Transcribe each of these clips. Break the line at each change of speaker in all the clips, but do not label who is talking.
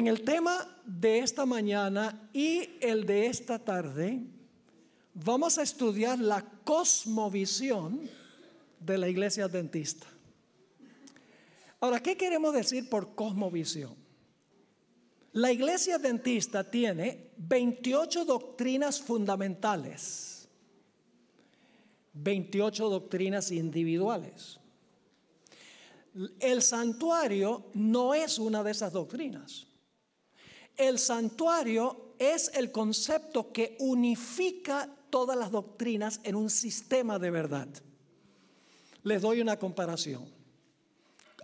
en el tema de esta mañana y el de esta tarde, vamos a estudiar la cosmovisión de la iglesia dentista. Ahora, ¿qué queremos decir por cosmovisión? La iglesia dentista tiene 28 doctrinas fundamentales, 28 doctrinas individuales. El santuario no es una de esas doctrinas. El santuario es el concepto que unifica todas las doctrinas en un sistema de verdad. Les doy una comparación.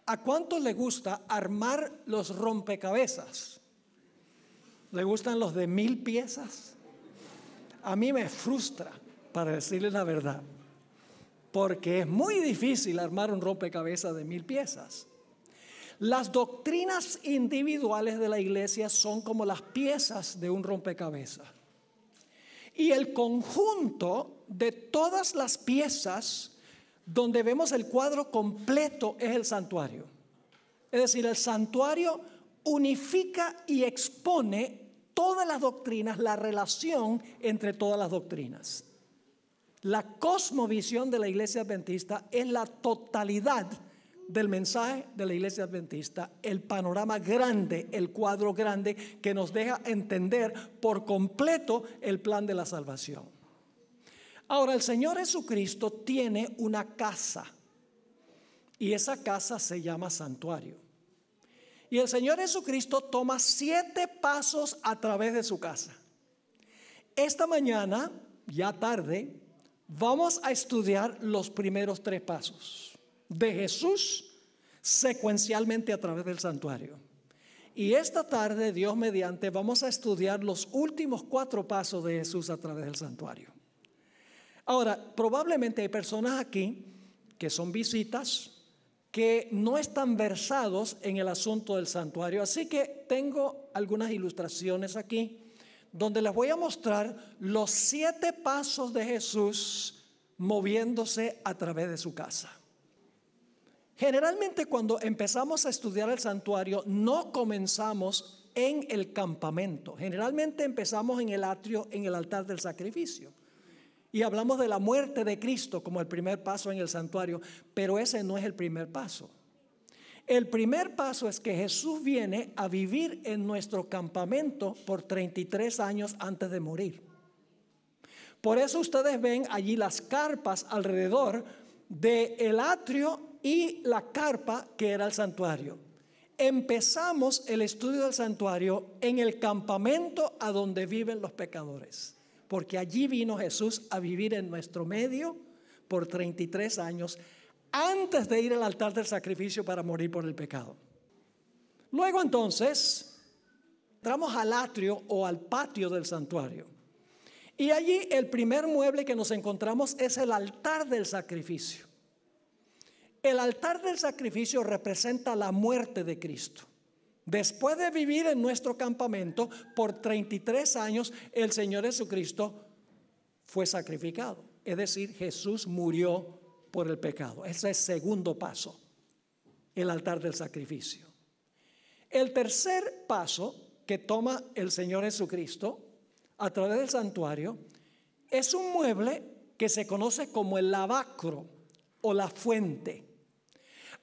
¿A cuánto le gusta armar los rompecabezas? ¿Le gustan los de mil piezas? A mí me frustra, para decirles la verdad, porque es muy difícil armar un rompecabezas de mil piezas. Las doctrinas individuales de la iglesia son como las piezas de un rompecabezas. Y el conjunto de todas las piezas donde vemos el cuadro completo es el santuario. Es decir, el santuario unifica y expone todas las doctrinas, la relación entre todas las doctrinas. La cosmovisión de la iglesia adventista es la totalidad del mensaje de la iglesia adventista, el panorama grande, el cuadro grande que nos deja entender por completo el plan de la salvación. Ahora, el Señor Jesucristo tiene una casa y esa casa se llama santuario. Y el Señor Jesucristo toma siete pasos a través de su casa. Esta mañana, ya tarde, vamos a estudiar los primeros tres pasos de Jesús secuencialmente a través del santuario. Y esta tarde, Dios mediante, vamos a estudiar los últimos cuatro pasos de Jesús a través del santuario. Ahora, probablemente hay personas aquí que son visitas, que no están versados en el asunto del santuario. Así que tengo algunas ilustraciones aquí donde les voy a mostrar los siete pasos de Jesús moviéndose a través de su casa. Generalmente cuando empezamos a estudiar el santuario no comenzamos en el campamento. Generalmente empezamos en el atrio, en el altar del sacrificio. Y hablamos de la muerte de Cristo como el primer paso en el santuario, pero ese no es el primer paso. El primer paso es que Jesús viene a vivir en nuestro campamento por 33 años antes de morir. Por eso ustedes ven allí las carpas alrededor del el atrio y la carpa que era el santuario. Empezamos el estudio del santuario en el campamento a donde viven los pecadores, porque allí vino Jesús a vivir en nuestro medio por 33 años antes de ir al altar del sacrificio para morir por el pecado. Luego entonces entramos al atrio o al patio del santuario. Y allí el primer mueble que nos encontramos es el altar del sacrificio. El altar del sacrificio representa la muerte de Cristo. Después de vivir en nuestro campamento por 33 años, el Señor Jesucristo fue sacrificado. Es decir, Jesús murió por el pecado. Ese es el segundo paso, el altar del sacrificio. El tercer paso que toma el Señor Jesucristo a través del santuario es un mueble que se conoce como el lavacro o la fuente.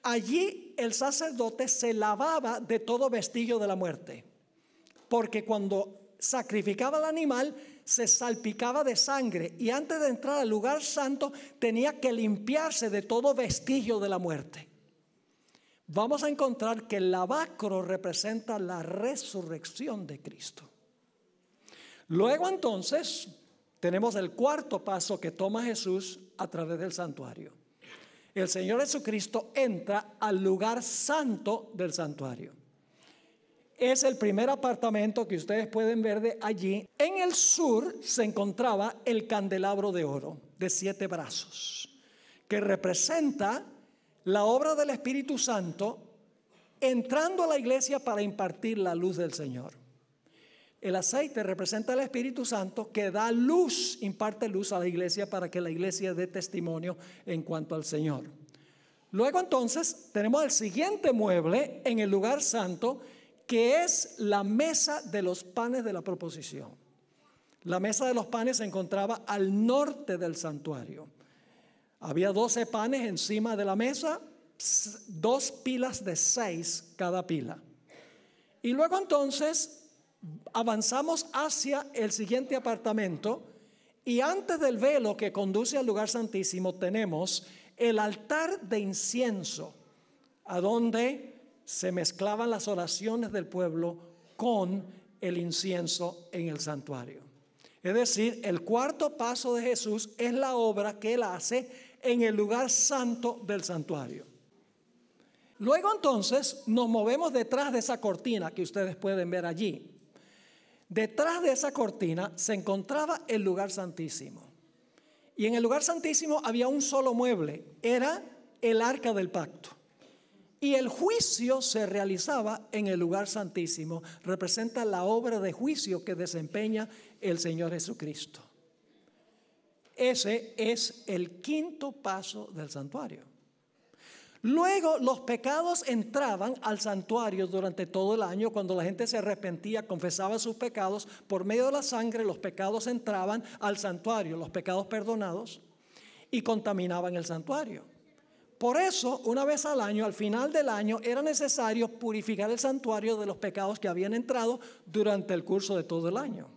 Allí el sacerdote se lavaba de todo vestigio de la muerte, porque cuando sacrificaba al animal se salpicaba de sangre y antes de entrar al lugar santo tenía que limpiarse de todo vestigio de la muerte. Vamos a encontrar que el lavacro representa la resurrección de Cristo. Luego entonces tenemos el cuarto paso que toma Jesús a través del santuario el Señor Jesucristo entra al lugar santo del santuario. Es el primer apartamento que ustedes pueden ver de allí. En el sur se encontraba el candelabro de oro de siete brazos, que representa la obra del Espíritu Santo entrando a la iglesia para impartir la luz del Señor. El aceite representa al Espíritu Santo que da luz, imparte luz a la iglesia para que la iglesia dé testimonio en cuanto al Señor. Luego entonces tenemos el siguiente mueble en el lugar santo que es la mesa de los panes de la proposición. La mesa de los panes se encontraba al norte del santuario. Había 12 panes encima de la mesa, dos pilas de seis cada pila. Y luego entonces avanzamos hacia el siguiente apartamento y antes del velo que conduce al lugar santísimo tenemos el altar de incienso, a donde se mezclaban las oraciones del pueblo con el incienso en el santuario. Es decir, el cuarto paso de Jesús es la obra que él hace en el lugar santo del santuario. Luego entonces nos movemos detrás de esa cortina que ustedes pueden ver allí. Detrás de esa cortina se encontraba el lugar santísimo. Y en el lugar santísimo había un solo mueble, era el arca del pacto. Y el juicio se realizaba en el lugar santísimo. Representa la obra de juicio que desempeña el Señor Jesucristo. Ese es el quinto paso del santuario. Luego los pecados entraban al santuario durante todo el año, cuando la gente se arrepentía, confesaba sus pecados, por medio de la sangre los pecados entraban al santuario, los pecados perdonados, y contaminaban el santuario. Por eso, una vez al año, al final del año, era necesario purificar el santuario de los pecados que habían entrado durante el curso de todo el año.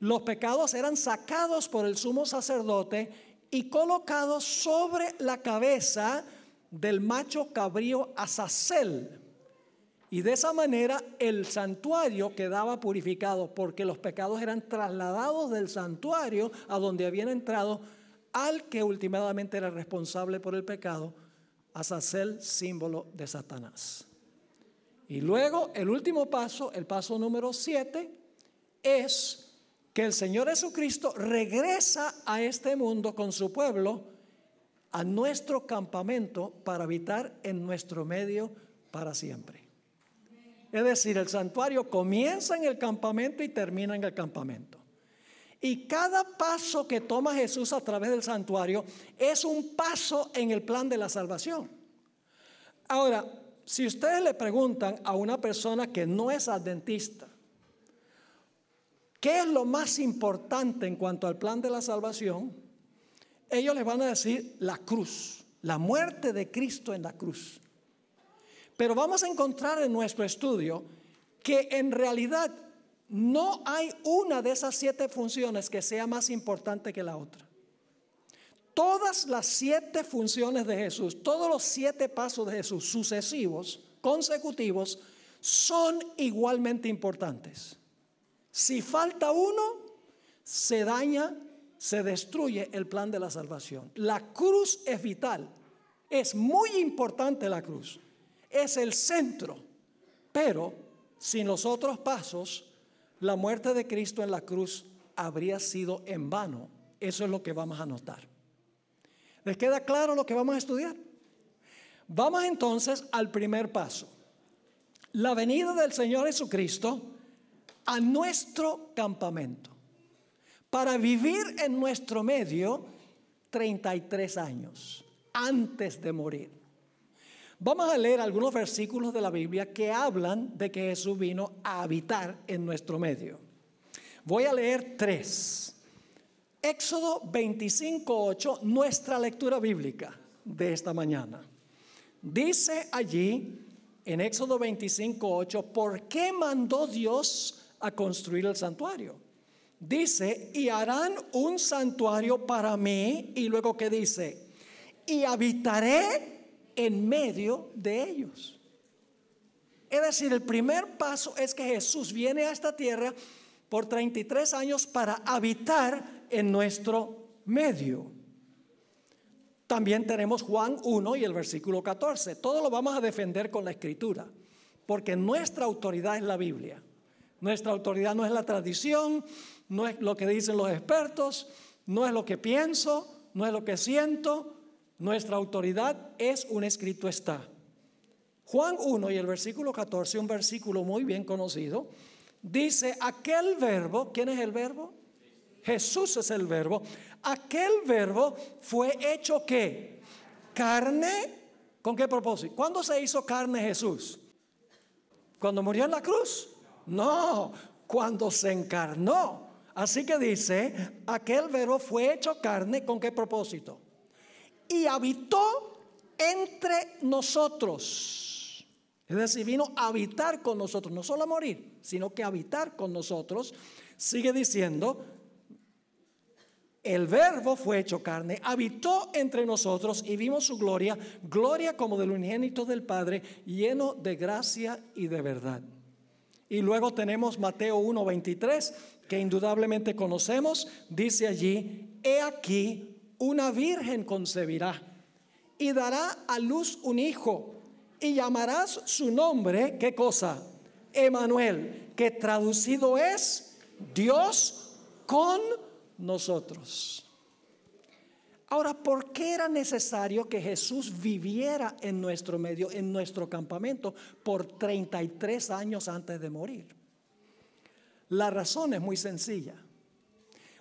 Los pecados eran sacados por el sumo sacerdote y colocados sobre la cabeza del macho cabrío Azazel. Y de esa manera el santuario quedaba purificado porque los pecados eran trasladados del santuario a donde habían entrado al que últimamente era responsable por el pecado, Azazel, símbolo de Satanás. Y luego el último paso, el paso número 7, es que el Señor Jesucristo regresa a este mundo con su pueblo a nuestro campamento para habitar en nuestro medio para siempre. Es decir, el santuario comienza en el campamento y termina en el campamento. Y cada paso que toma Jesús a través del santuario es un paso en el plan de la salvación. Ahora, si ustedes le preguntan a una persona que no es adventista, ¿qué es lo más importante en cuanto al plan de la salvación? ellos les van a decir la cruz, la muerte de Cristo en la cruz. Pero vamos a encontrar en nuestro estudio que en realidad no hay una de esas siete funciones que sea más importante que la otra. Todas las siete funciones de Jesús, todos los siete pasos de Jesús sucesivos, consecutivos, son igualmente importantes. Si falta uno, se daña se destruye el plan de la salvación. La cruz es vital. Es muy importante la cruz. Es el centro. Pero sin los otros pasos, la muerte de Cristo en la cruz habría sido en vano. Eso es lo que vamos a notar. ¿Les queda claro lo que vamos a estudiar? Vamos entonces al primer paso. La venida del Señor Jesucristo a nuestro campamento para vivir en nuestro medio 33 años antes de morir. Vamos a leer algunos versículos de la Biblia que hablan de que Jesús vino a habitar en nuestro medio. Voy a leer tres. Éxodo 25.8, nuestra lectura bíblica de esta mañana. Dice allí en Éxodo 25.8, ¿por qué mandó Dios a construir el santuario? dice, y harán un santuario para mí, y luego que dice, y habitaré en medio de ellos. Es decir, el primer paso es que Jesús viene a esta tierra por 33 años para habitar en nuestro medio. También tenemos Juan 1 y el versículo 14. Todo lo vamos a defender con la escritura, porque nuestra autoridad es la Biblia. Nuestra autoridad no es la tradición, no es lo que dicen los expertos, no es lo que pienso, no es lo que siento, nuestra autoridad es un escrito está. Juan 1 y el versículo 14, un versículo muy bien conocido, dice, aquel verbo, ¿quién es el verbo? Jesús es el verbo. Aquel verbo fue hecho qué? Carne. ¿Con qué propósito? ¿Cuándo se hizo carne Jesús? ¿Cuando murió en la cruz? No, cuando se encarnó. Así que dice, aquel verbo fue hecho carne, ¿con qué propósito? Y habitó entre nosotros. Es decir, vino a habitar con nosotros, no solo a morir, sino que habitar con nosotros. Sigue diciendo, el verbo fue hecho carne, habitó entre nosotros y vimos su gloria, gloria como del unigénito del Padre, lleno de gracia y de verdad. Y luego tenemos Mateo 23 que indudablemente conocemos, dice allí, he aquí, una virgen concebirá y dará a luz un hijo y llamarás su nombre, ¿qué cosa? Emanuel, que traducido es Dios con nosotros. Ahora, ¿por qué era necesario que Jesús viviera en nuestro medio, en nuestro campamento, por 33 años antes de morir? La razón es muy sencilla.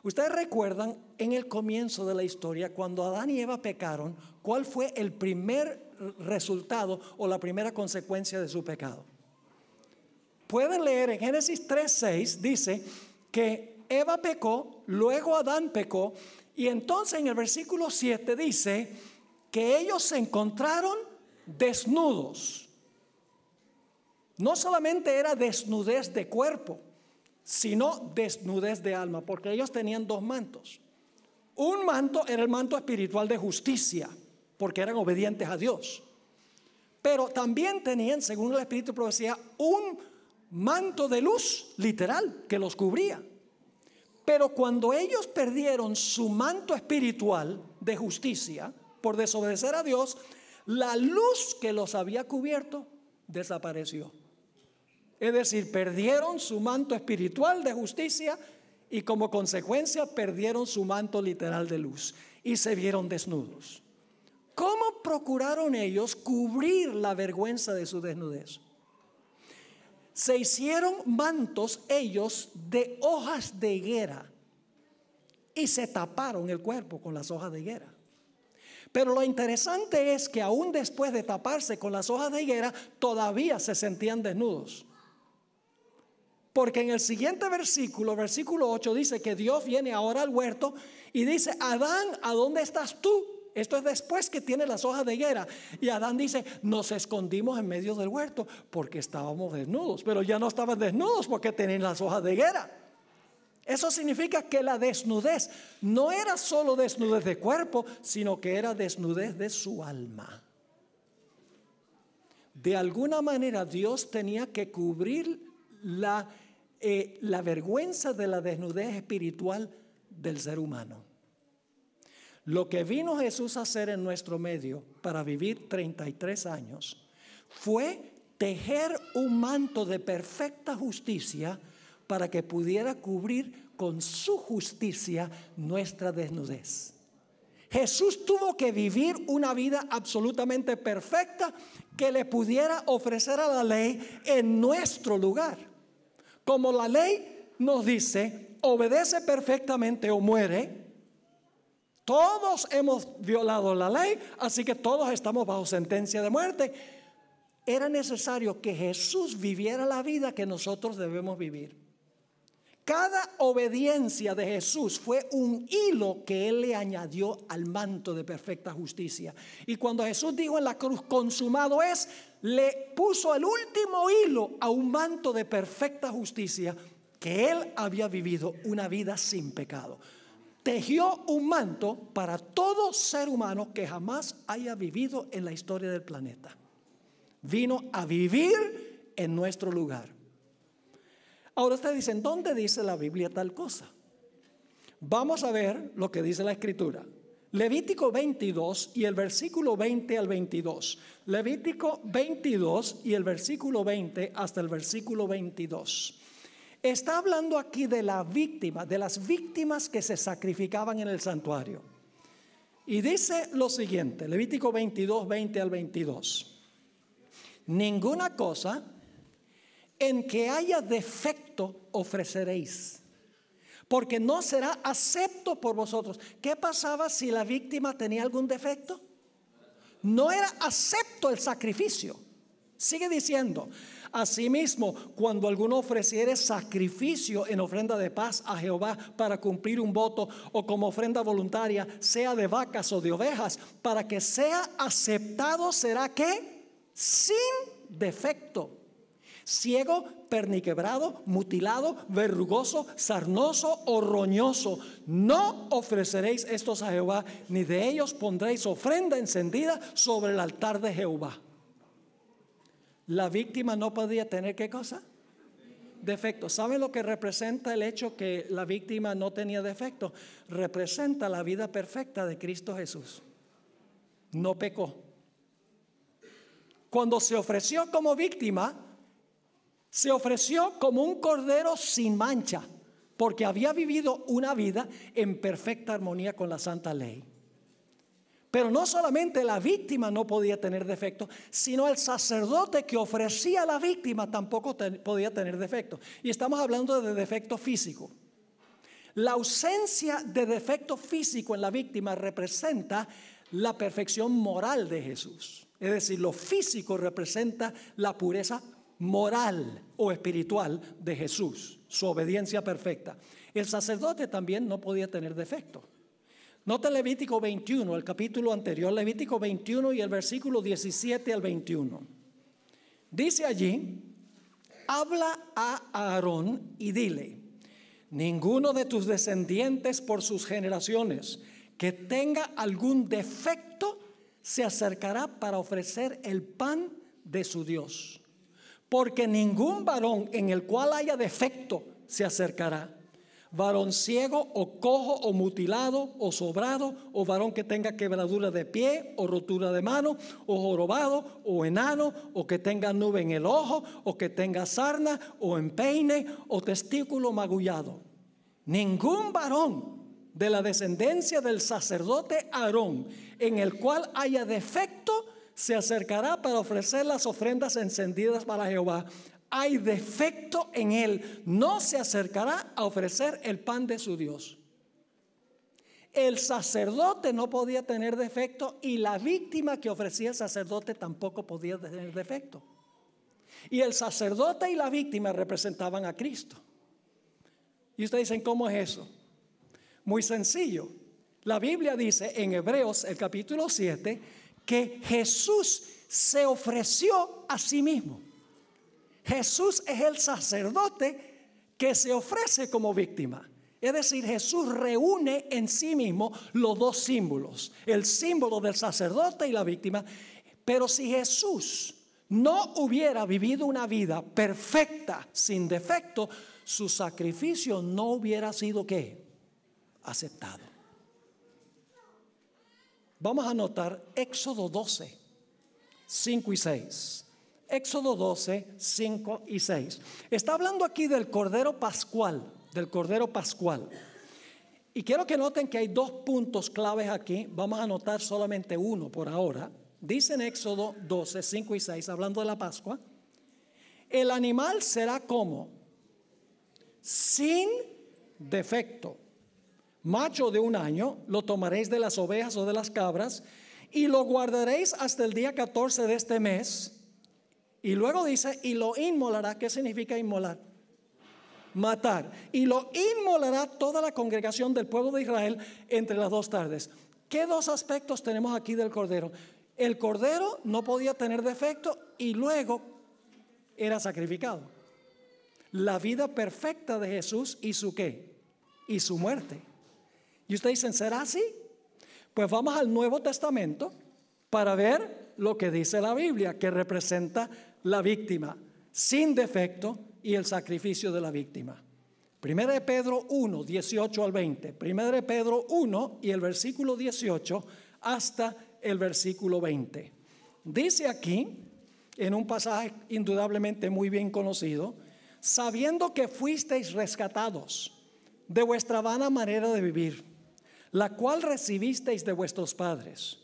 Ustedes recuerdan en el comienzo de la historia, cuando Adán y Eva pecaron, ¿cuál fue el primer resultado o la primera consecuencia de su pecado? Pueden leer en Génesis 3.6, dice que Eva pecó, luego Adán pecó, y entonces en el versículo 7 dice que ellos se encontraron desnudos. No solamente era desnudez de cuerpo, sino desnudez de alma, porque ellos tenían dos mantos. Un manto era el manto espiritual de justicia, porque eran obedientes a Dios. Pero también tenían, según el Espíritu Profecía, un manto de luz literal que los cubría. Pero cuando ellos perdieron su manto espiritual de justicia por desobedecer a Dios, la luz que los había cubierto desapareció. Es decir, perdieron su manto espiritual de justicia y como consecuencia perdieron su manto literal de luz y se vieron desnudos. ¿Cómo procuraron ellos cubrir la vergüenza de su desnudez? Se hicieron mantos ellos de hojas de higuera y se taparon el cuerpo con las hojas de higuera. Pero lo interesante es que aún después de taparse con las hojas de higuera, todavía se sentían desnudos. Porque en el siguiente versículo, versículo 8, dice que Dios viene ahora al huerto y dice, Adán, ¿a dónde estás tú? Esto es después que tiene las hojas de higuera. Y Adán dice, nos escondimos en medio del huerto porque estábamos desnudos. Pero ya no estaban desnudos porque tenían las hojas de higuera. Eso significa que la desnudez no era solo desnudez de cuerpo, sino que era desnudez de su alma. De alguna manera Dios tenía que cubrir eh, la, vergüenza de la desnudez espiritual del ser humano. Lo que vino Jesús a hacer en nuestro medio para vivir 33 años fue tejer un manto de perfecta justicia para que pudiera cubrir con su justicia nuestra desnudez. Jesús tuvo que vivir una vida absolutamente perfecta que le pudiera ofrecer a la ley en nuestro lugar. Como la ley nos dice, obedece perfectamente o muere. Todos hemos violado la ley, así que todos estamos bajo sentencia de muerte. Era necesario que Jesús viviera la vida que nosotros debemos vivir. Cada obediencia de Jesús fue un hilo que Él le añadió al manto de perfecta justicia. Y cuando Jesús dijo en la cruz, consumado es, le puso el último hilo a un manto de perfecta justicia que él había vivido una vida sin pecado. Tejió un manto para todo ser humano que jamás haya vivido en la historia del planeta. Vino a vivir en nuestro lugar. Ahora ustedes dicen, ¿dónde dice la Biblia tal cosa? Vamos a ver lo que dice la Escritura. Levítico 22 y el versículo 20 al 22. Levítico 22 y el versículo 20 hasta el versículo 22. Está hablando aquí de la víctima, de las víctimas que se sacrificaban en el santuario. Y dice lo siguiente, Levítico 22, 20 al 22. Ninguna cosa en que haya defecto ofreceréis porque no será acepto por vosotros. ¿Qué pasaba si la víctima tenía algún defecto? No era acepto el sacrificio. Sigue diciendo, asimismo, cuando alguno ofreciere sacrificio en ofrenda de paz a Jehová para cumplir un voto o como ofrenda voluntaria, sea de vacas o de ovejas, para que sea aceptado será que sin defecto ciego, perniquebrado, mutilado, verrugoso, sarnoso o roñoso. No ofreceréis estos a Jehová, ni de ellos pondréis ofrenda encendida sobre el altar de Jehová. La víctima no podía tener qué cosa? Defecto. ¿Sabe lo que representa el hecho que la víctima no tenía defecto? Representa la vida perfecta de Cristo Jesús. No pecó. Cuando se ofreció como víctima, se ofreció como un cordero sin mancha, porque había vivido una vida en perfecta armonía con la santa ley. Pero no solamente la víctima no podía tener defecto, sino el sacerdote que ofrecía a la víctima tampoco podía tener defecto. Y estamos hablando de defecto físico. La ausencia de defecto físico en la víctima representa la perfección moral de Jesús. Es decir, lo físico representa la pureza moral o espiritual de Jesús, su obediencia perfecta. El sacerdote también no podía tener defecto. Nota Levítico 21, el capítulo anterior, Levítico 21 y el versículo 17 al 21. Dice allí, habla a Aarón y dile, ninguno de tus descendientes por sus generaciones que tenga algún defecto se acercará para ofrecer el pan de su Dios porque ningún varón en el cual haya defecto se acercará. Varón ciego o cojo o mutilado o sobrado o varón que tenga quebradura de pie o rotura de mano o jorobado o enano o que tenga nube en el ojo o que tenga sarna o empeine o testículo magullado. Ningún varón de la descendencia del sacerdote Aarón en el cual haya defecto se acercará para ofrecer las ofrendas encendidas para Jehová. Hay defecto en él. No se acercará a ofrecer el pan de su Dios. El sacerdote no podía tener defecto y la víctima que ofrecía el sacerdote tampoco podía tener defecto. Y el sacerdote y la víctima representaban a Cristo. Y ustedes dicen, ¿cómo es eso? Muy sencillo. La Biblia dice en Hebreos el capítulo 7 que Jesús se ofreció a sí mismo. Jesús es el sacerdote que se ofrece como víctima. Es decir, Jesús reúne en sí mismo los dos símbolos, el símbolo del sacerdote y la víctima. Pero si Jesús no hubiera vivido una vida perfecta, sin defecto, su sacrificio no hubiera sido qué? Aceptado. Vamos a anotar Éxodo 12, 5 y 6. Éxodo 12, 5 y 6. Está hablando aquí del Cordero Pascual, del Cordero Pascual. Y quiero que noten que hay dos puntos claves aquí. Vamos a anotar solamente uno por ahora. Dice en Éxodo 12, 5 y 6, hablando de la Pascua, el animal será como sin defecto macho de un año, lo tomaréis de las ovejas o de las cabras y lo guardaréis hasta el día 14 de este mes. Y luego dice, y lo inmolará. ¿Qué significa inmolar? Matar. Y lo inmolará toda la congregación del pueblo de Israel entre las dos tardes. ¿Qué dos aspectos tenemos aquí del cordero? El cordero no podía tener defecto y luego era sacrificado. La vida perfecta de Jesús y su qué? Y su muerte. Y ustedes dicen, ¿será así? Pues vamos al Nuevo Testamento para ver lo que dice la Biblia, que representa la víctima sin defecto y el sacrificio de la víctima. Primera de Pedro 1, 18 al 20. Primera de Pedro 1 y el versículo 18 hasta el versículo 20. Dice aquí, en un pasaje indudablemente muy bien conocido, sabiendo que fuisteis rescatados de vuestra vana manera de vivir la cual recibisteis de vuestros padres,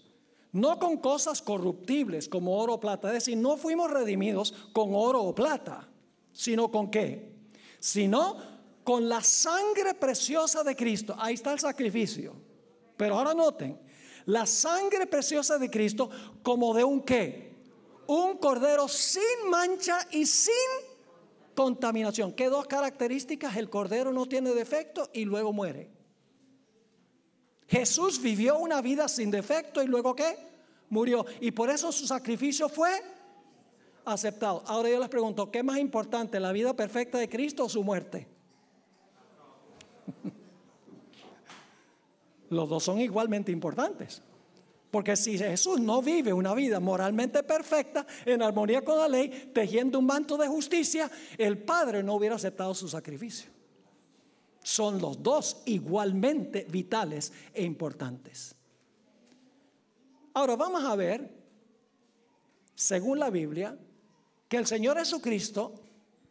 no con cosas corruptibles como oro o plata, es decir, no fuimos redimidos con oro o plata, sino con qué, sino con la sangre preciosa de Cristo. Ahí está el sacrificio. Pero ahora noten, la sangre preciosa de Cristo como de un qué, un cordero sin mancha y sin contaminación. ¿Qué dos características? El cordero no tiene defecto y luego muere. Jesús vivió una vida sin defecto y luego qué? Murió. Y por eso su sacrificio fue aceptado. Ahora yo les pregunto, ¿qué es más importante, la vida perfecta de Cristo o su muerte? Los dos son igualmente importantes. Porque si Jesús no vive una vida moralmente perfecta, en armonía con la ley, tejiendo un manto de justicia, el Padre no hubiera aceptado su sacrificio son los dos igualmente vitales e importantes. Ahora vamos a ver, según la Biblia, que el Señor Jesucristo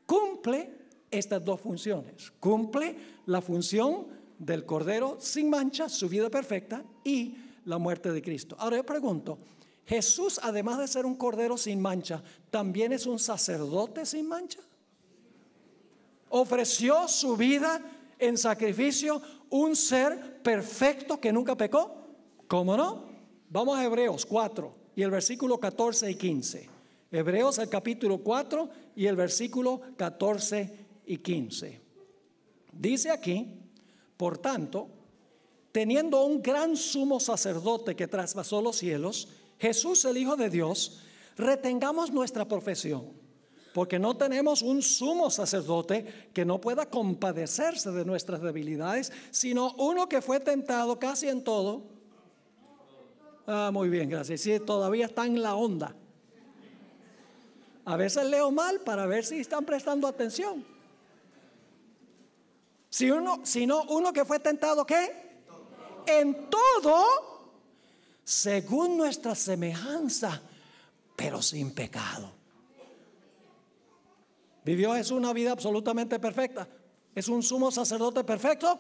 cumple estas dos funciones. Cumple la función del Cordero sin mancha, su vida perfecta, y la muerte de Cristo. Ahora yo pregunto, Jesús, además de ser un Cordero sin mancha, también es un sacerdote sin mancha. Ofreció su vida en sacrificio un ser perfecto que nunca pecó? ¿Cómo no? Vamos a Hebreos 4 y el versículo 14 y 15. Hebreos el capítulo 4 y el versículo 14 y 15. Dice aquí, por tanto, teniendo un gran sumo sacerdote que traspasó los cielos, Jesús el Hijo de Dios, retengamos nuestra profesión porque no tenemos un sumo sacerdote que no pueda compadecerse de nuestras debilidades, sino uno que fue tentado casi en todo. Ah, muy bien, gracias. Sí, todavía está en la onda. A veces leo mal para ver si están prestando atención. Si uno, sino uno que fue tentado, ¿qué? En todo, según nuestra semejanza, pero sin pecado. ¿Vivió es una vida absolutamente perfecta? ¿Es un sumo sacerdote perfecto?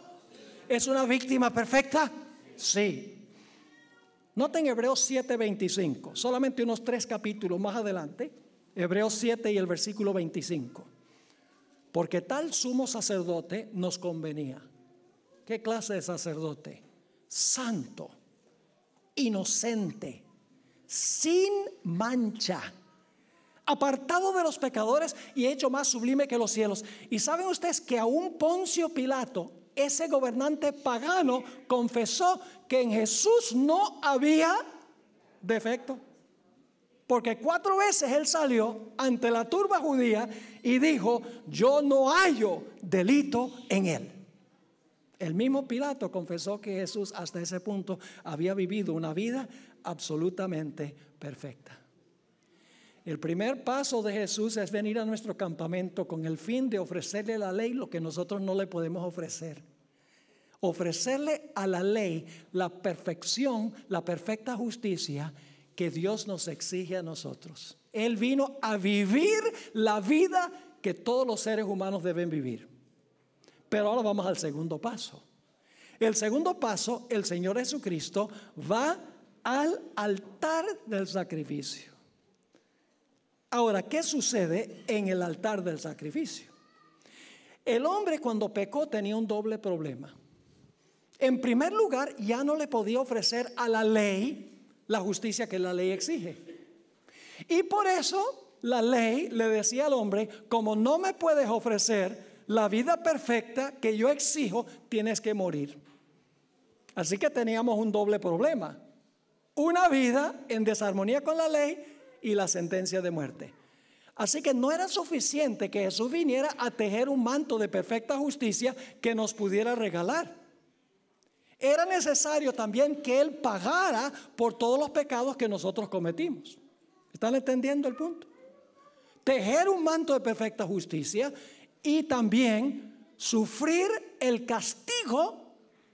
¿Es una víctima perfecta? Sí. Noten Hebreos 7:25, solamente unos tres capítulos más adelante, Hebreos 7 y el versículo 25. Porque tal sumo sacerdote nos convenía. ¿Qué clase de sacerdote? Santo, inocente, sin mancha apartado de los pecadores y hecho más sublime que los cielos. Y saben ustedes que aún Poncio Pilato, ese gobernante pagano, confesó que en Jesús no había defecto. Porque cuatro veces él salió ante la turba judía y dijo, yo no hallo delito en él. El mismo Pilato confesó que Jesús hasta ese punto había vivido una vida absolutamente perfecta. El primer paso de Jesús es venir a nuestro campamento con el fin de ofrecerle a la ley lo que nosotros no le podemos ofrecer. Ofrecerle a la ley la perfección, la perfecta justicia que Dios nos exige a nosotros. Él vino a vivir la vida que todos los seres humanos deben vivir. Pero ahora vamos al segundo paso. El segundo paso, el Señor Jesucristo va al altar del sacrificio. Ahora, ¿qué sucede en el altar del sacrificio? El hombre cuando pecó tenía un doble problema. En primer lugar, ya no le podía ofrecer a la ley la justicia que la ley exige. Y por eso la ley le decía al hombre, como no me puedes ofrecer la vida perfecta que yo exijo, tienes que morir. Así que teníamos un doble problema. Una vida en desarmonía con la ley y la sentencia de muerte. Así que no era suficiente que Jesús viniera a tejer un manto de perfecta justicia que nos pudiera regalar. Era necesario también que Él pagara por todos los pecados que nosotros cometimos. ¿Están entendiendo el punto? Tejer un manto de perfecta justicia y también sufrir el castigo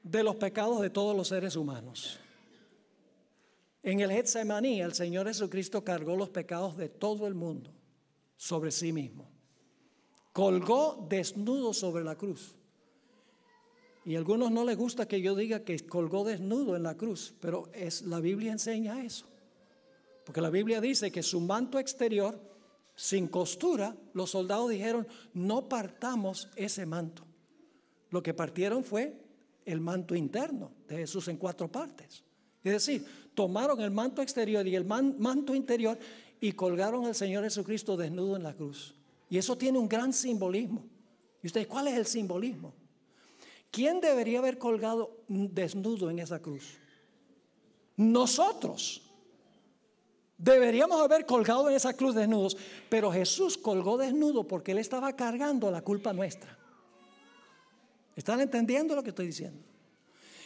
de los pecados de todos los seres humanos. En el Getsemaní el Señor Jesucristo cargó los pecados de todo el mundo sobre sí mismo. Colgó desnudo sobre la cruz. Y a algunos no les gusta que yo diga que colgó desnudo en la cruz, pero es la Biblia enseña eso. Porque la Biblia dice que su manto exterior sin costura, los soldados dijeron, "No partamos ese manto." Lo que partieron fue el manto interno de Jesús en cuatro partes. Es decir, tomaron el manto exterior y el manto interior y colgaron al Señor Jesucristo desnudo en la cruz. Y eso tiene un gran simbolismo. ¿Y ustedes cuál es el simbolismo? ¿Quién debería haber colgado desnudo en esa cruz? Nosotros. Deberíamos haber colgado en esa cruz desnudos, pero Jesús colgó desnudo porque Él estaba cargando la culpa nuestra. ¿Están entendiendo lo que estoy diciendo?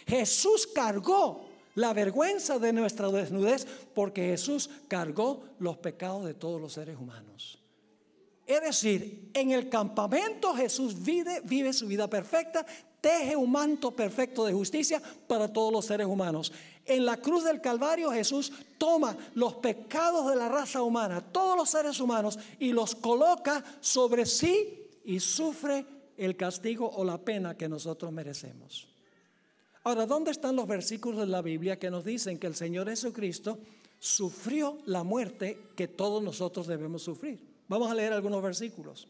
Jesús cargó la vergüenza de nuestra desnudez, porque Jesús cargó los pecados de todos los seres humanos. Es decir, en el campamento Jesús vive, vive su vida perfecta, teje un manto perfecto de justicia para todos los seres humanos. En la cruz del Calvario Jesús toma los pecados de la raza humana, todos los seres humanos, y los coloca sobre sí y sufre el castigo o la pena que nosotros merecemos. Ahora, ¿dónde están los versículos de la Biblia que nos dicen que el Señor Jesucristo sufrió la muerte que todos nosotros debemos sufrir? Vamos a leer algunos versículos.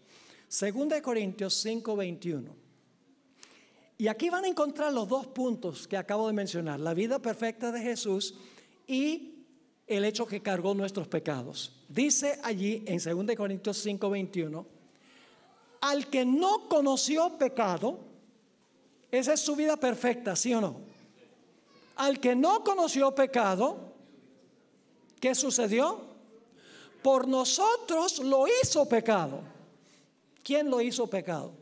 2 Corintios 5, 21. Y aquí van a encontrar los dos puntos que acabo de mencionar, la vida perfecta de Jesús y el hecho que cargó nuestros pecados. Dice allí en 2 Corintios 5, 21, al que no conoció pecado, esa es su vida perfecta, ¿sí o no? Al que no conoció pecado, ¿qué sucedió? Por nosotros lo hizo pecado. ¿Quién lo hizo pecado?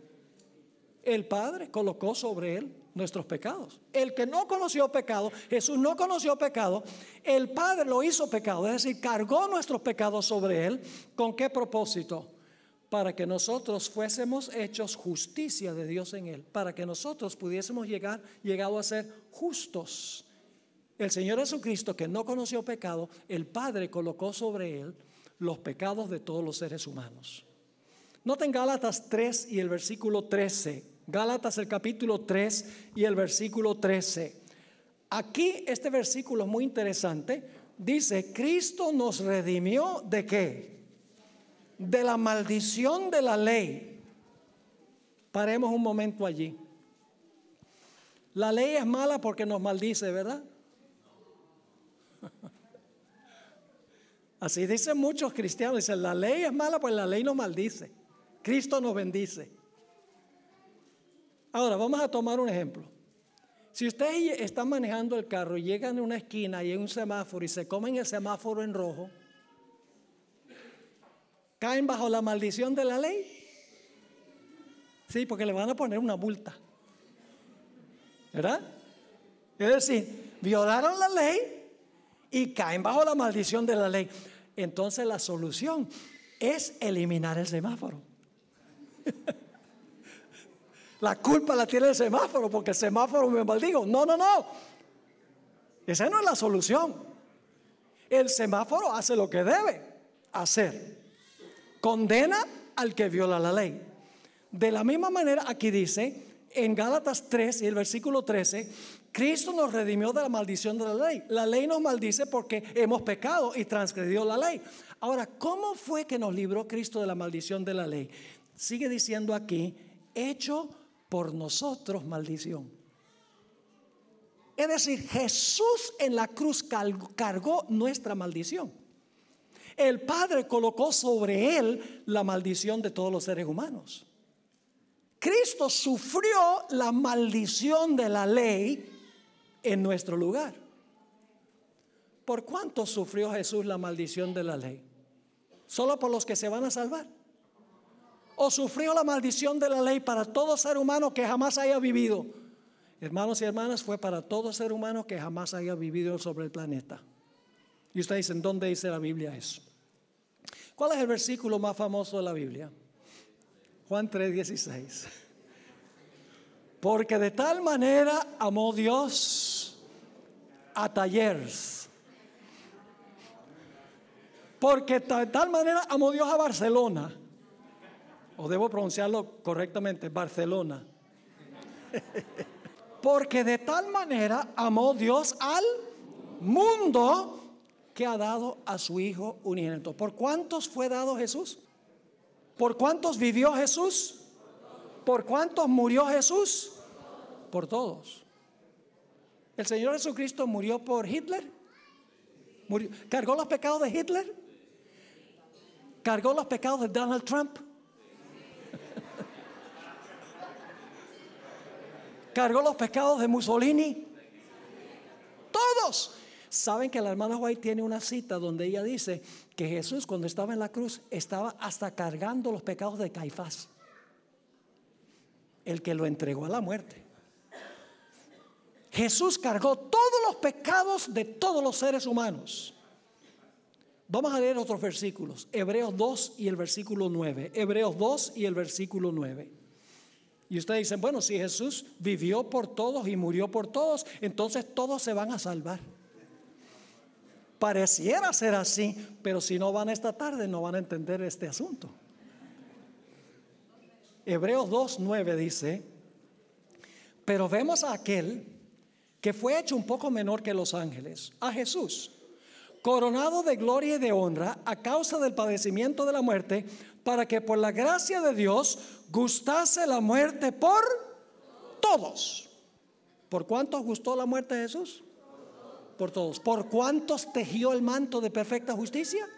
El Padre colocó sobre él nuestros pecados. El que no conoció pecado, Jesús no conoció pecado, el Padre lo hizo pecado, es decir, cargó nuestros pecados sobre él. ¿Con qué propósito? para que nosotros fuésemos hechos justicia de Dios en él, para que nosotros pudiésemos llegar llegado a ser justos. El Señor Jesucristo, que no conoció pecado, el Padre colocó sobre él los pecados de todos los seres humanos. Noten Gálatas 3 y el versículo 13. Gálatas el capítulo 3 y el versículo 13. Aquí este versículo es muy interesante. Dice, Cristo nos redimió de qué? de la maldición de la ley, paremos un momento allí. La ley es mala porque nos maldice, ¿verdad? Así dicen muchos cristianos, dicen, la ley es mala, porque la ley nos maldice. Cristo nos bendice. Ahora, vamos a tomar un ejemplo. Si ustedes están manejando el carro y llegan a una esquina y hay un semáforo y se comen el semáforo en rojo, ¿Caen bajo la maldición de la ley? Sí, porque le van a poner una multa. ¿Verdad? Es decir, violaron la ley y caen bajo la maldición de la ley. Entonces la solución es eliminar el semáforo. la culpa la tiene el semáforo porque el semáforo me maldigo. No, no, no. Esa no es la solución. El semáforo hace lo que debe hacer. Condena al que viola la ley. De la misma manera, aquí dice, en Gálatas 3 y el versículo 13, Cristo nos redimió de la maldición de la ley. La ley nos maldice porque hemos pecado y transgredió la ley. Ahora, ¿cómo fue que nos libró Cristo de la maldición de la ley? Sigue diciendo aquí, hecho por nosotros maldición. Es decir, Jesús en la cruz cargó nuestra maldición. El Padre colocó sobre él la maldición de todos los seres humanos. Cristo sufrió la maldición de la ley en nuestro lugar. ¿Por cuánto sufrió Jesús la maldición de la ley? ¿Solo por los que se van a salvar? ¿O sufrió la maldición de la ley para todo ser humano que jamás haya vivido? Hermanos y hermanas, fue para todo ser humano que jamás haya vivido sobre el planeta. Y ustedes dicen, ¿dónde dice la Biblia eso? ¿Cuál es el versículo más famoso de la Biblia? Juan 3:16. Porque de tal manera amó Dios a talleres. Porque de tal manera amó Dios a Barcelona. O debo pronunciarlo correctamente, Barcelona. Porque de tal manera amó Dios al mundo que ha dado a su Hijo unigénito. ¿Por cuántos fue dado Jesús? ¿Por cuántos vivió Jesús? ¿Por cuántos murió Jesús? Por todos. ¿El Señor Jesucristo murió por Hitler? ¿Cargó los pecados de Hitler? ¿Cargó los pecados de Donald Trump? ¿Cargó los pecados de Mussolini? Todos. Saben que la hermana White tiene una cita donde ella dice que Jesús cuando estaba en la cruz estaba hasta cargando los pecados de Caifás, el que lo entregó a la muerte. Jesús cargó todos los pecados de todos los seres humanos. Vamos a leer otros versículos, Hebreos 2 y el versículo 9, Hebreos 2 y el versículo 9. Y ustedes dicen, bueno, si Jesús vivió por todos y murió por todos, entonces todos se van a salvar. Pareciera ser así, pero si no van esta tarde no van a entender este asunto. Hebreos 2.9 dice, pero vemos a aquel que fue hecho un poco menor que los ángeles, a Jesús, coronado de gloria y de honra a causa del padecimiento de la muerte, para que por la gracia de Dios gustase la muerte por todos. ¿Por cuántos gustó la muerte de Jesús? por todos. ¿Por cuántos tejió el manto de perfecta justicia?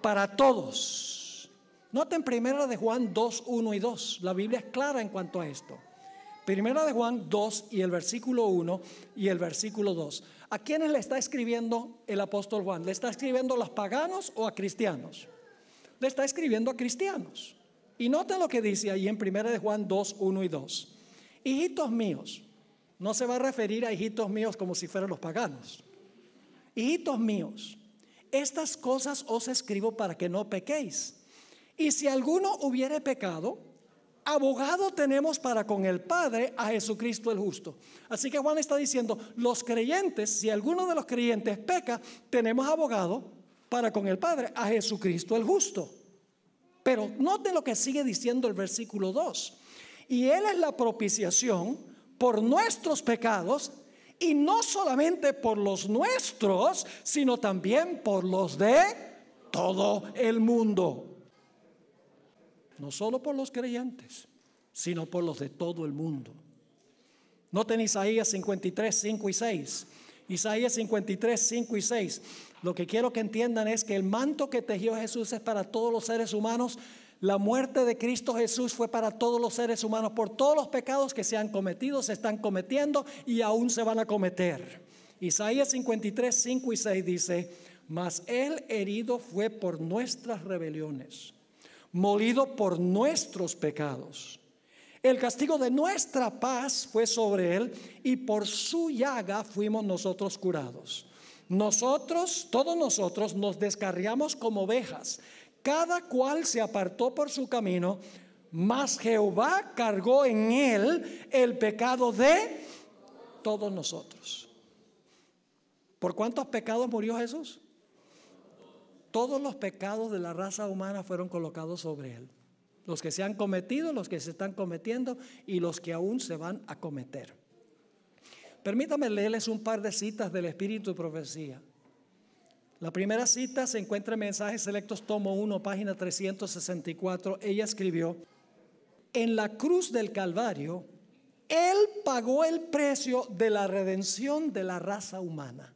Para todos. Noten primera de Juan 2, 1 y 2. La Biblia es clara en cuanto a esto. Primera de Juan 2 y el versículo 1 y el versículo 2. ¿A quiénes le está escribiendo el apóstol Juan? ¿Le está escribiendo a los paganos o a cristianos? Le está escribiendo a cristianos. Y noten lo que dice ahí en primera de Juan 2, 1 y 2. Hijitos míos, no se va a referir a hijitos míos como si fueran los paganos hijitos míos, estas cosas os escribo para que no pequéis. Y si alguno hubiere pecado, abogado tenemos para con el Padre a Jesucristo el justo. Así que Juan está diciendo, los creyentes, si alguno de los creyentes peca, tenemos abogado para con el Padre a Jesucristo el justo. Pero note lo que sigue diciendo el versículo 2. Y Él es la propiciación por nuestros pecados, y no solamente por los nuestros, sino también por los de todo el mundo. No solo por los creyentes, sino por los de todo el mundo. Noten Isaías 53, 5 y 6. Isaías 53, 5 y 6. Lo que quiero que entiendan es que el manto que tejió Jesús es para todos los seres humanos, la muerte de Cristo Jesús fue para todos los seres humanos por todos los pecados que se han cometido, se están cometiendo y aún se van a cometer. Isaías 53, 5 y 6 dice, mas el herido fue por nuestras rebeliones, molido por nuestros pecados. El castigo de nuestra paz fue sobre él y por su llaga fuimos nosotros curados. Nosotros, todos nosotros, nos descarriamos como ovejas cada cual se apartó por su camino, mas Jehová cargó en él el pecado de todos nosotros. ¿Por cuántos pecados murió Jesús? Todos los pecados de la raza humana fueron colocados sobre él. Los que se han cometido, los que se están cometiendo y los que aún se van a cometer. Permítame leerles un par de citas del Espíritu de Profecía. La primera cita se encuentra en Mensajes Selectos, tomo 1, página 364. Ella escribió, en la cruz del Calvario, Él pagó el precio de la redención de la raza humana.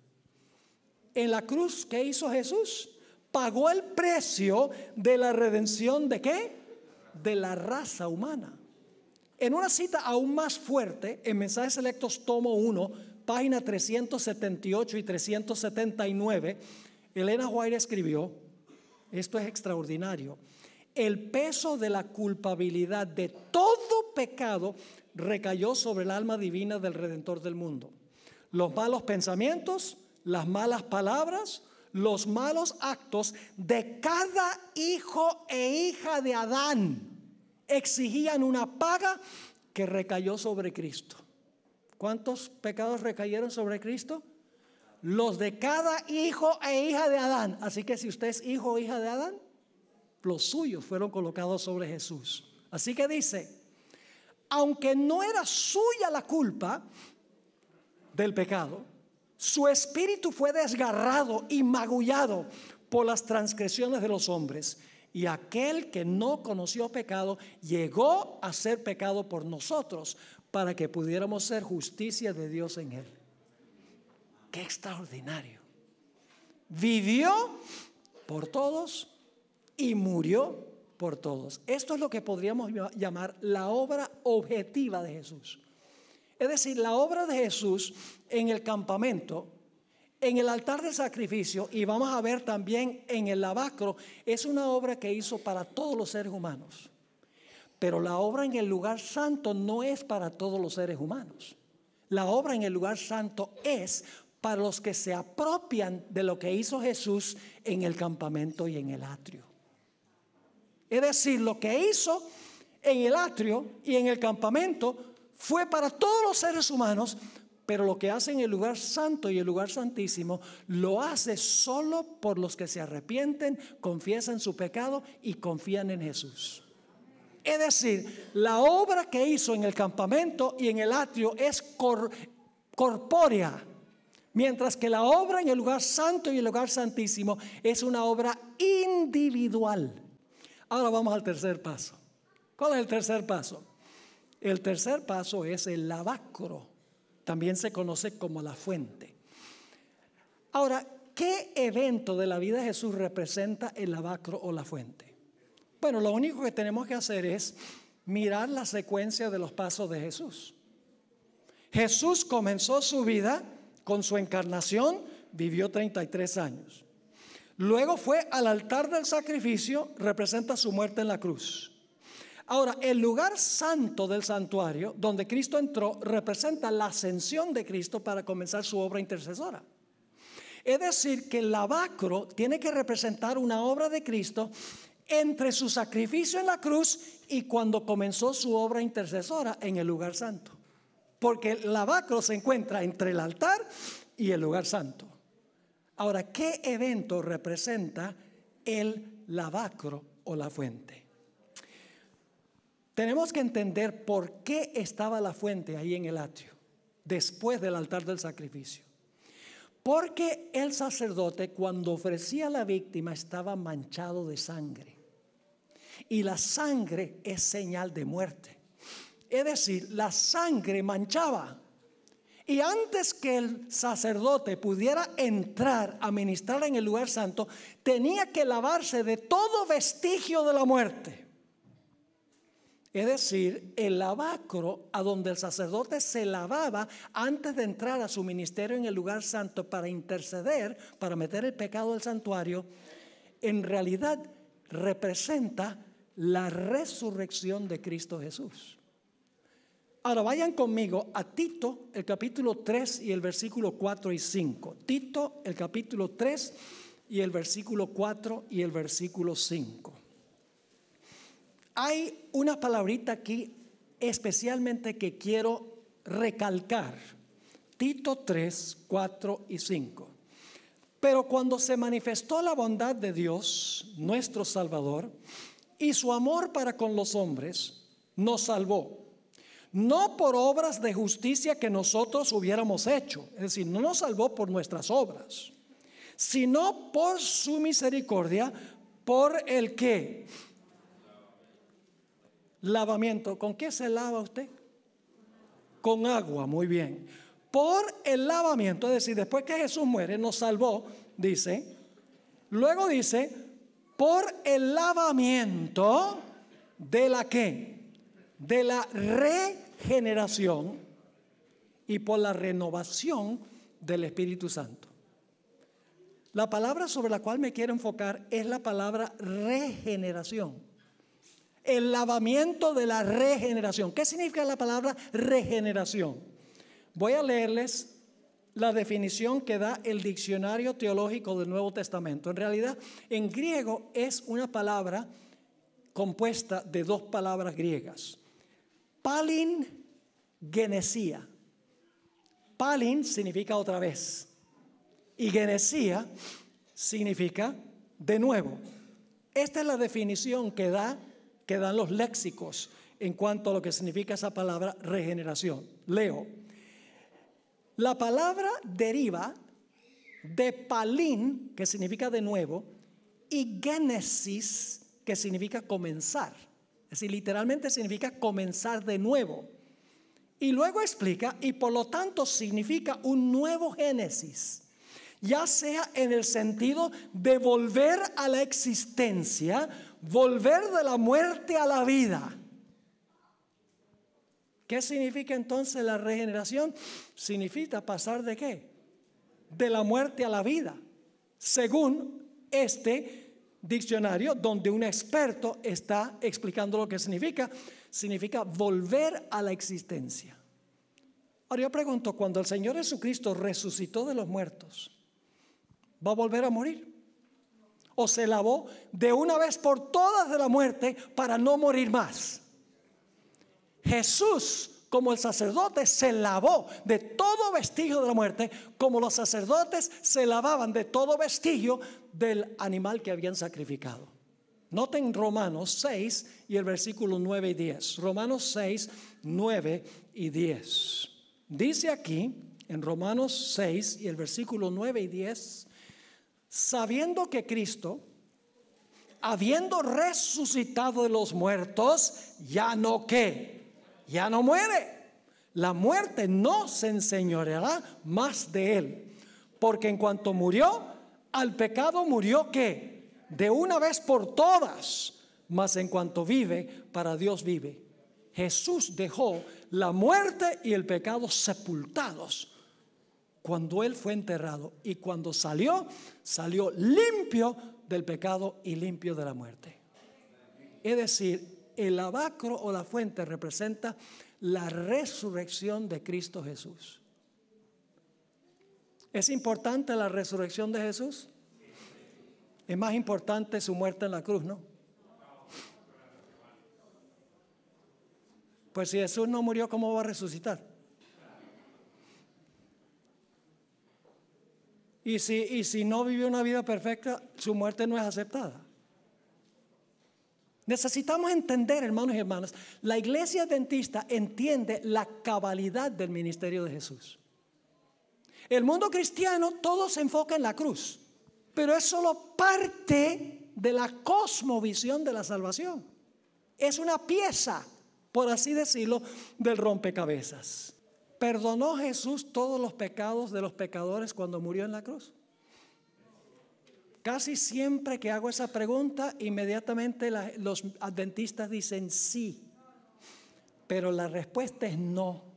En la cruz, ¿qué hizo Jesús? Pagó el precio de la redención de qué? De la raza humana. En una cita aún más fuerte, en Mensajes Selectos, tomo 1, página 378 y 379, Elena White escribió, esto es extraordinario, el peso de la culpabilidad de todo pecado recayó sobre el alma divina del Redentor del mundo. Los malos pensamientos, las malas palabras, los malos actos de cada hijo e hija de Adán exigían una paga que recayó sobre Cristo. ¿Cuántos pecados recayeron sobre Cristo? los de cada hijo e hija de Adán. Así que si usted es hijo o hija de Adán, los suyos fueron colocados sobre Jesús. Así que dice, aunque no era suya la culpa del pecado, su espíritu fue desgarrado y magullado por las transgresiones de los hombres. Y aquel que no conoció pecado llegó a ser pecado por nosotros para que pudiéramos ser justicia de Dios en él. Qué extraordinario. Vivió por todos y murió por todos. Esto es lo que podríamos llamar la obra objetiva de Jesús. Es decir, la obra de Jesús en el campamento, en el altar de sacrificio y vamos a ver también en el lavacro, es una obra que hizo para todos los seres humanos. Pero la obra en el lugar santo no es para todos los seres humanos. La obra en el lugar santo es para los que se apropian de lo que hizo Jesús en el campamento y en el atrio. Es decir, lo que hizo en el atrio y en el campamento fue para todos los seres humanos, pero lo que hace en el lugar santo y el lugar santísimo lo hace solo por los que se arrepienten, confiesan su pecado y confían en Jesús. Es decir, la obra que hizo en el campamento y en el atrio es corpórea, Mientras que la obra en el lugar santo y el lugar santísimo es una obra individual. Ahora vamos al tercer paso. ¿Cuál es el tercer paso? El tercer paso es el lavacro. También se conoce como la fuente. Ahora, ¿qué evento de la vida de Jesús representa el lavacro o la fuente? Bueno, lo único que tenemos que hacer es mirar la secuencia de los pasos de Jesús. Jesús comenzó su vida con su encarnación vivió 33 años. Luego fue al altar del sacrificio, representa su muerte en la cruz. Ahora, el lugar santo del santuario, donde Cristo entró, representa la ascensión de Cristo para comenzar su obra intercesora. Es decir, que el lavacro tiene que representar una obra de Cristo entre su sacrificio en la cruz y cuando comenzó su obra intercesora en el lugar santo porque el lavacro se encuentra entre el altar y el lugar santo. Ahora, ¿qué evento representa el lavacro o la fuente? Tenemos que entender por qué estaba la fuente ahí en el atrio, después del altar del sacrificio. Porque el sacerdote cuando ofrecía a la víctima estaba manchado de sangre. Y la sangre es señal de muerte es decir, la sangre manchaba. Y antes que el sacerdote pudiera entrar a ministrar en el lugar santo, tenía que lavarse de todo vestigio de la muerte. Es decir, el lavacro a donde el sacerdote se lavaba antes de entrar a su ministerio en el lugar santo para interceder, para meter el pecado del santuario, en realidad representa la resurrección de Cristo Jesús. Ahora vayan conmigo a Tito, el capítulo 3 y el versículo 4 y 5. Tito, el capítulo 3 y el versículo 4 y el versículo 5. Hay una palabrita aquí especialmente que quiero recalcar. Tito 3, 4 y 5. Pero cuando se manifestó la bondad de Dios, nuestro Salvador, y su amor para con los hombres, nos salvó no por obras de justicia que nosotros hubiéramos hecho, es decir, no nos salvó por nuestras obras, sino por su misericordia, por el que lavamiento. ¿Con qué se lava usted? Con agua, muy bien. Por el lavamiento, es decir, después que Jesús muere, nos salvó, dice. Luego dice, por el lavamiento de la que de la regeneración y por la renovación del Espíritu Santo. La palabra sobre la cual me quiero enfocar es la palabra regeneración. El lavamiento de la regeneración. ¿Qué significa la palabra regeneración? Voy a leerles la definición que da el diccionario teológico del Nuevo Testamento. En realidad, en griego es una palabra compuesta de dos palabras griegas. Palin Genesía, Palin significa otra vez. Y genesía significa de nuevo. Esta es la definición que, da, que dan los léxicos en cuanto a lo que significa esa palabra regeneración. Leo. La palabra deriva de palin, que significa de nuevo, y génesis, que significa comenzar decir, literalmente significa comenzar de nuevo. Y luego explica, y por lo tanto significa un nuevo génesis, ya sea en el sentido de volver a la existencia, volver de la muerte a la vida. ¿Qué significa entonces la regeneración? Significa pasar de qué? De la muerte a la vida, según este diccionario donde un experto está explicando lo que significa. Significa volver a la existencia. Ahora yo pregunto, cuando el Señor Jesucristo resucitó de los muertos, ¿va a volver a morir? ¿O se lavó de una vez por todas de la muerte para no morir más? Jesús como el sacerdote se lavó de todo vestigio de la muerte, como los sacerdotes se lavaban de todo vestigio del animal que habían sacrificado. Noten Romanos 6 y el versículo 9 y 10. Romanos 6, 9 y 10. Dice aquí en Romanos 6 y el versículo 9 y 10, sabiendo que Cristo, habiendo resucitado de los muertos, ya no que, ya no muere. La muerte no se enseñoreará más de él, porque en cuanto murió, al pecado murió que de una vez por todas, mas en cuanto vive, para Dios vive. Jesús dejó la muerte y el pecado sepultados cuando él fue enterrado y cuando salió, salió limpio del pecado y limpio de la muerte. Es decir, el abacro o la fuente representa la resurrección de Cristo Jesús. ¿Es importante la resurrección de Jesús? Es más importante su muerte en la cruz, ¿no? Pues si Jesús no murió, ¿cómo va a resucitar? Y si, y si no vivió una vida perfecta, su muerte no es aceptada. Necesitamos entender, hermanos y hermanas, la iglesia dentista entiende la cabalidad del ministerio de Jesús. El mundo cristiano todo se enfoca en la cruz, pero es solo parte de la cosmovisión de la salvación. Es una pieza, por así decirlo, del rompecabezas. ¿Perdonó Jesús todos los pecados de los pecadores cuando murió en la cruz? Casi siempre que hago esa pregunta, inmediatamente los adventistas dicen sí, pero la respuesta es no.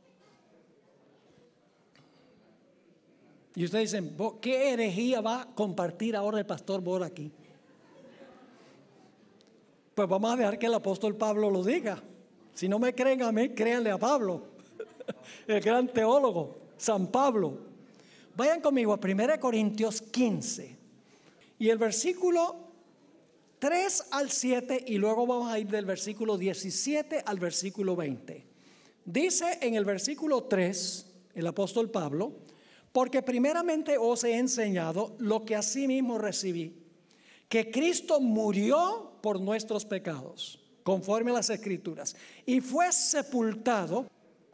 Y ustedes dicen, ¿qué herejía va a compartir ahora el pastor Bor aquí? Pues vamos a dejar que el apóstol Pablo lo diga. Si no me creen a mí, créanle a Pablo, el gran teólogo, San Pablo. Vayan conmigo a 1 Corintios 15 y el versículo 3 al 7 y luego vamos a ir del versículo 17 al versículo 20. Dice en el versículo 3 el apóstol Pablo, porque primeramente os he enseñado lo que mismo recibí, que Cristo murió por nuestros pecados, conforme a las escrituras, y fue sepultado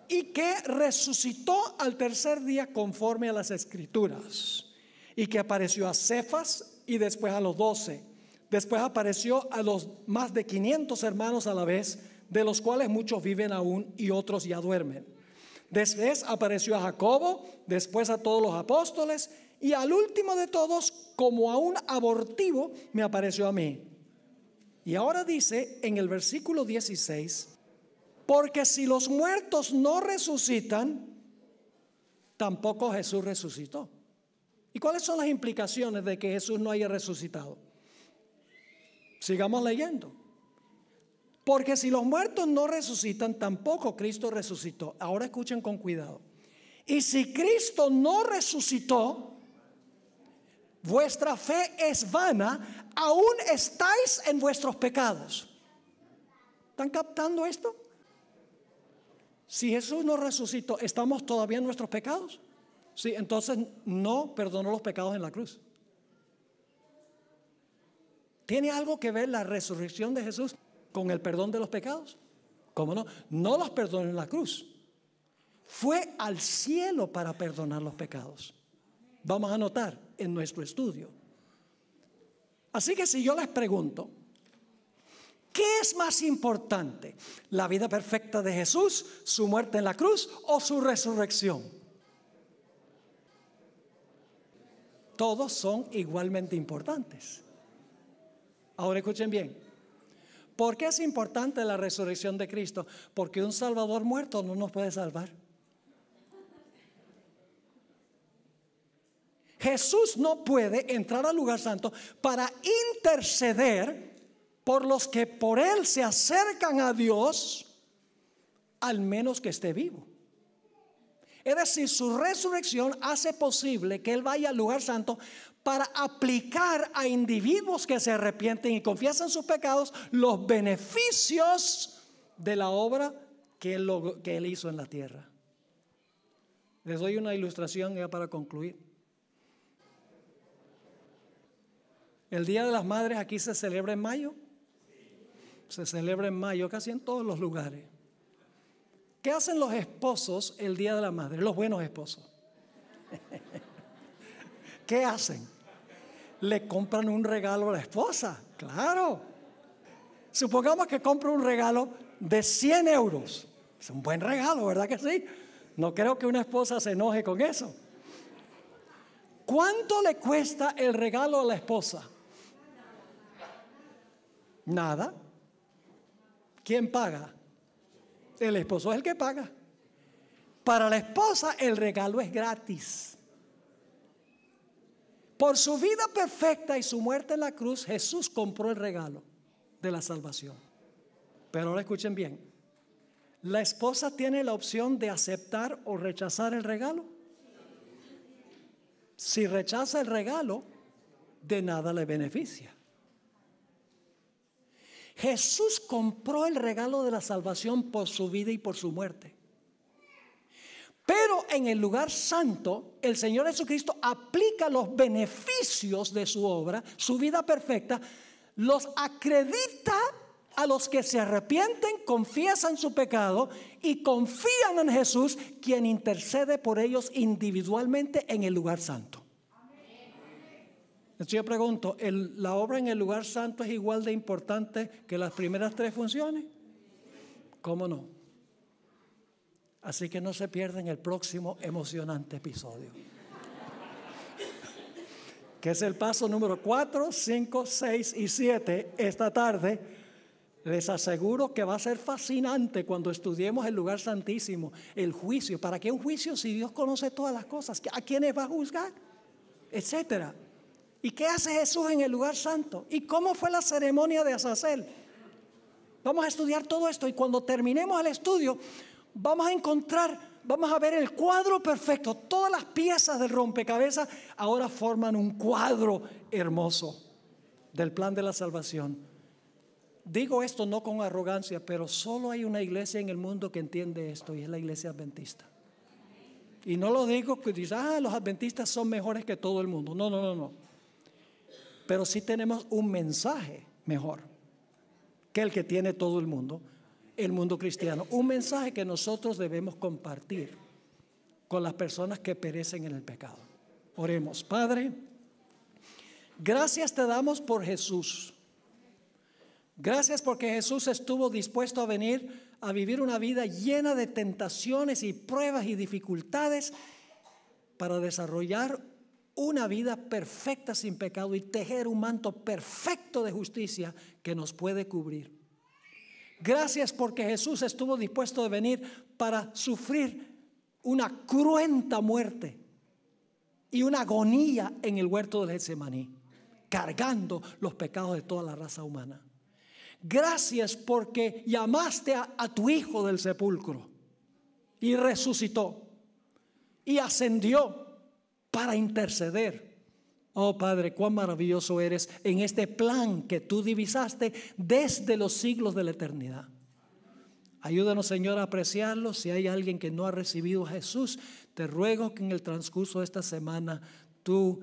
y que resucitó al tercer día conforme a las escrituras, y que apareció a Cefas y después a los doce. Después apareció a los más de 500 hermanos a la vez, de los cuales muchos viven aún y otros ya duermen. Después apareció a Jacobo, después a todos los apóstoles y al último de todos, como a un abortivo, me apareció a mí. Y ahora dice en el versículo 16, porque si los muertos no resucitan, tampoco Jesús resucitó. ¿Y cuáles son las implicaciones de que Jesús no haya resucitado? Sigamos leyendo. Porque si los muertos no resucitan, tampoco Cristo resucitó. Ahora escuchen con cuidado. Y si Cristo no resucitó, vuestra fe es vana, aún estáis en vuestros pecados. ¿Están captando esto? Si Jesús no resucitó, ¿estamos todavía en nuestros pecados? Sí, entonces no perdonó los pecados en la cruz. ¿Tiene algo que ver la resurrección de Jesús con el perdón de los pecados? ¿Cómo no? No los perdonó en la cruz. Fue al cielo para perdonar los pecados. Vamos a notar en nuestro estudio. Así que si yo les pregunto, ¿qué es más importante? ¿La vida perfecta de Jesús, su muerte en la cruz o su resurrección? Todos son igualmente importantes. Ahora escuchen bien, ¿Por qué es importante la resurrección de Cristo? Porque un Salvador muerto no nos puede salvar. Jesús no puede entrar al lugar santo para interceder por los que por Él se acercan a Dios, al menos que esté vivo. Es decir, su resurrección hace posible que Él vaya al lugar santo para aplicar a individuos que se arrepienten y confiesan sus pecados los beneficios de la obra que él, hizo en la tierra. Les doy una ilustración ya para concluir. El Día de las Madres aquí se celebra en mayo. Se celebra en mayo casi en todos los lugares. ¿Qué hacen los esposos el Día de la Madre? Los buenos esposos. ¿Qué hacen? le compran un regalo a la esposa, claro. Supongamos que compra un regalo de 100 euros. Es un buen regalo, ¿verdad que sí? No creo que una esposa se enoje con eso. ¿Cuánto le cuesta el regalo a la esposa? Nada. ¿Quién paga? El esposo es el que paga. Para la esposa el regalo es gratis. Por su vida perfecta y su muerte en la cruz, Jesús compró el regalo de la salvación. Pero ahora escuchen bien. La esposa tiene la opción de aceptar o rechazar el regalo. Si rechaza el regalo, de nada le beneficia. Jesús compró el regalo de la salvación por su vida y por su muerte. Pero en el lugar santo, el Señor Jesucristo aplica los beneficios de su obra, su vida perfecta, los acredita a los que se arrepienten, confiesan su pecado y confían en Jesús, quien intercede por ellos individualmente en el lugar santo. Entonces yo pregunto, ¿la obra en el lugar santo es igual de importante que las primeras tres funciones? ¿Cómo no? Así que no se pierdan el próximo emocionante episodio. que es el paso número 4, 5, 6 y 7 esta tarde. Les aseguro que va a ser fascinante cuando estudiemos el lugar santísimo, el juicio. ¿Para qué un juicio si Dios conoce todas las cosas? ¿A quiénes va a juzgar? Etcétera. ¿Y qué hace Jesús en el lugar santo? ¿Y cómo fue la ceremonia de Azazel? Vamos a estudiar todo esto y cuando terminemos el estudio vamos a encontrar, vamos a ver el cuadro perfecto. Todas las piezas de rompecabezas ahora forman un cuadro hermoso del plan de la salvación. Digo esto no con arrogancia, pero solo hay una iglesia en el mundo que entiende esto y es la iglesia adventista. Y no lo digo que dice, ah, los adventistas son mejores que todo el mundo. No, no, no, no. Pero sí tenemos un mensaje mejor que el que tiene todo el mundo el mundo cristiano. Un mensaje que nosotros debemos compartir con las personas que perecen en el pecado. Oremos, Padre, gracias te damos por Jesús. Gracias porque Jesús estuvo dispuesto a venir a vivir una vida llena de tentaciones y pruebas y dificultades para desarrollar una vida perfecta sin pecado y tejer un manto perfecto de justicia que nos puede cubrir. Gracias porque Jesús estuvo dispuesto de venir para sufrir una cruenta muerte y una agonía en el huerto del Getsemaní, cargando los pecados de toda la raza humana. Gracias porque llamaste a tu hijo del sepulcro y resucitó y ascendió para interceder Oh Padre, cuán maravilloso eres en este plan que tú divisaste desde los siglos de la eternidad. Ayúdanos, Señor, a apreciarlo. Si hay alguien que no ha recibido a Jesús, te ruego que en el transcurso de esta semana tú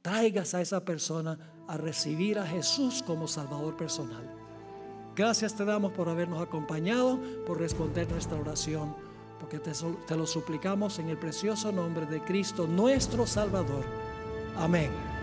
traigas a esa persona a recibir a Jesús como Salvador personal. Gracias te damos por habernos acompañado, por responder nuestra oración, porque te, te lo suplicamos en el precioso nombre de Cristo, nuestro Salvador. Amén.